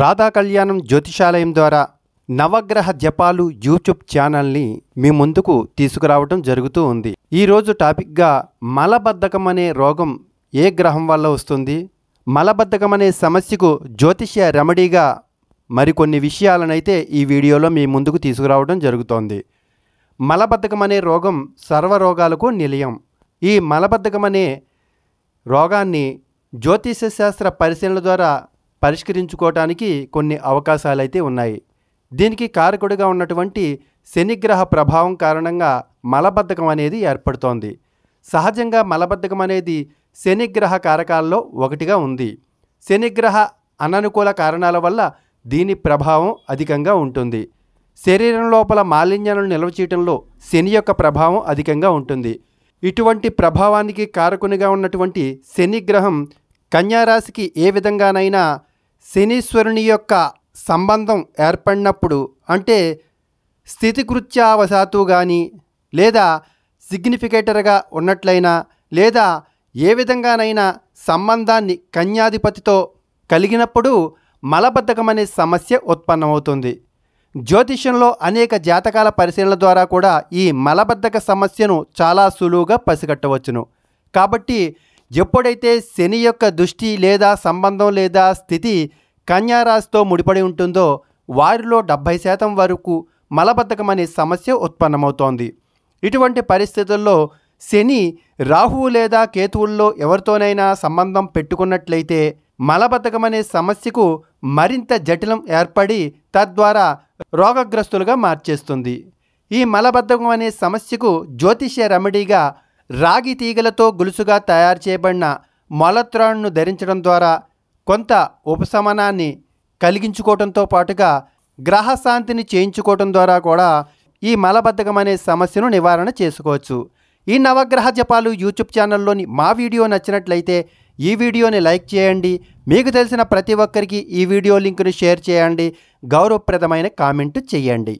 రాధా కళ్యాణం జ్యోతిషాలయం ద్వారా నవగ్రహ జపాలు యూట్యూబ్ ఛానల్ని మీ ముందుకు తీసుకురావడం జరుగుతూ ఉంది ఈరోజు టాపిక్గా మలబద్ధకం అనే రోగం ఏ గ్రహం వల్ల వస్తుంది మలబద్ధకం అనే సమస్యకు జ్యోతిష్య రెమెడీగా మరికొన్ని విషయాలనైతే ఈ వీడియోలో మీ ముందుకు తీసుకురావడం జరుగుతోంది మలబద్ధకం అనే రోగం సర్వరోగాలకు నిలయం ఈ మలబద్ధకం అనే రోగాన్ని జ్యోతిష శాస్త్ర పరిశీలన ద్వారా పరిష్కరించుకోవటానికి కొన్ని అవకాశాలైతే ఉన్నాయి దీనికి కారకుడిగా ఉన్నటువంటి శనిగ్రహ ప్రభావం కారణంగా మలబద్ధకం అనేది ఏర్పడుతోంది సహజంగా మలబద్ధకం అనేది శనిగ్రహ కారకాల్లో ఒకటిగా ఉంది శనిగ్రహ అననుకూల కారణాల వల్ల దీని ప్రభావం అధికంగా ఉంటుంది శరీరం లోపల మాలిన్యాలను నిల్వ చేయడంలో శని యొక్క ప్రభావం అధికంగా ఉంటుంది ఇటువంటి ప్రభావానికి కారకునిగా ఉన్నటువంటి శనిగ్రహం కన్యారాశికి ఏ విధంగానైనా శనీశ్వరుని యొక్క సంబంధం ఏర్పడినప్పుడు అంటే స్థితికృత్యావశాతు కానీ లేదా సిగ్నిఫికేటర్గా ఉన్నట్లయినా లేదా ఏ విధంగానైనా సంబంధాన్ని కన్యాధిపతితో కలిగినప్పుడు మలబద్ధకం అనే సమస్య ఉత్పన్నమవుతుంది జ్యోతిష్యంలో అనేక జాతకాల పరిశీలన ద్వారా కూడా ఈ మలబద్ధక సమస్యను చాలా సులువుగా పసిగట్టవచ్చును కాబట్టి ఎప్పుడైతే శని యొక్క దృష్టి లేదా సంబంధం లేదా స్థితి కన్యారాశితో ముడిపడి ఉంటుందో వారిలో డెబ్భై శాతం వరకు మలబద్ధకం అనే సమస్య ఉత్పన్నమవుతోంది ఇటువంటి పరిస్థితుల్లో శని రాహువు లేదా కేతువుల్లో ఎవరితోనైనా సంబంధం పెట్టుకున్నట్లయితే మలబద్ధకం అనే సమస్యకు మరింత జటిలం ఏర్పడి తద్వారా రోగగ్రస్తులుగా మార్చేస్తుంది ఈ మలబద్ధకం అనే సమస్యకు జ్యోతిష్య రెమెడీగా రాగి తీగలతో గొలుసుగా తయారు చేయబడిన మొలత్రాణ్ను ధరించడం ద్వారా కొంత ఉపశమనాన్ని కలిగించుకోవటంతో పాటుగా గ్రహశాంతిని చేయించుకోవటం ద్వారా కూడా ఈ మలబద్ధకం అనే సమస్యను నివారణ చేసుకోవచ్చు ఈ నవగ్రహ జపాలు యూట్యూబ్ ఛానల్లోని మా వీడియో నచ్చినట్లయితే ఈ వీడియోని లైక్ చేయండి మీకు తెలిసిన ప్రతి ఒక్కరికి ఈ వీడియో లింకును షేర్ చేయండి గౌరవప్రదమైన కామెంట్ చేయండి